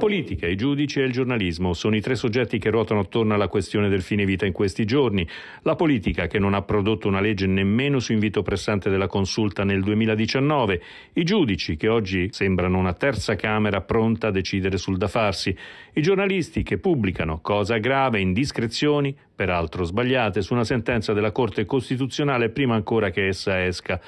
politica, i giudici e il giornalismo sono i tre soggetti che ruotano attorno alla questione del fine vita in questi giorni. La politica, che non ha prodotto una legge nemmeno su invito pressante della consulta nel 2019. I giudici, che oggi sembrano una terza Camera pronta a decidere sul da farsi. I giornalisti, che pubblicano, cosa grave, indiscrezioni, peraltro sbagliate, su una sentenza della Corte Costituzionale prima ancora che essa esca.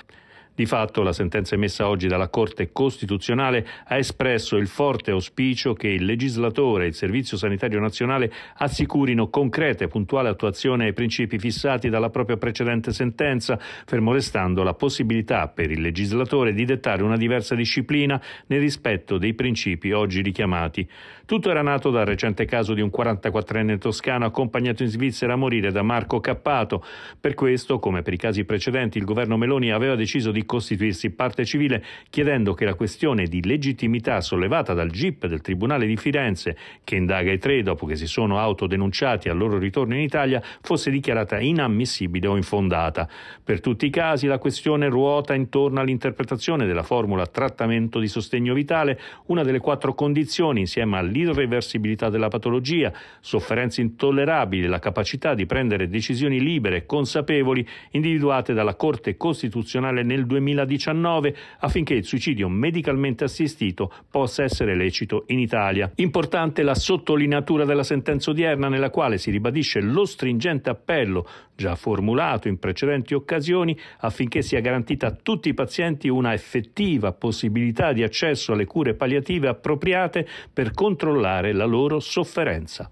Di fatto la sentenza emessa oggi dalla Corte Costituzionale ha espresso il forte auspicio che il legislatore e il Servizio Sanitario Nazionale assicurino concreta e puntuale attuazione ai principi fissati dalla propria precedente sentenza, fermo restando la possibilità per il legislatore di dettare una diversa disciplina nel rispetto dei principi oggi richiamati. Tutto era nato dal recente caso di un 44enne toscano accompagnato in Svizzera a morire da Marco Cappato. Per questo, come per i casi precedenti, il governo Meloni aveva deciso di ricostituirsi parte civile, chiedendo che la questione di legittimità sollevata dal GIP del Tribunale di Firenze, che indaga i tre dopo che si sono autodenunciati al loro ritorno in Italia, fosse dichiarata inammissibile o infondata. Per tutti i casi la questione ruota intorno all'interpretazione della formula trattamento di sostegno vitale, una delle quattro condizioni insieme all'irreversibilità della patologia, sofferenze intollerabili, la capacità di prendere decisioni libere e consapevoli individuate dalla Corte Costituzionale nel 2019 affinché il suicidio medicalmente assistito possa essere lecito in Italia. Importante la sottolineatura della sentenza odierna nella quale si ribadisce lo stringente appello già formulato in precedenti occasioni affinché sia garantita a tutti i pazienti una effettiva possibilità di accesso alle cure palliative appropriate per controllare la loro sofferenza.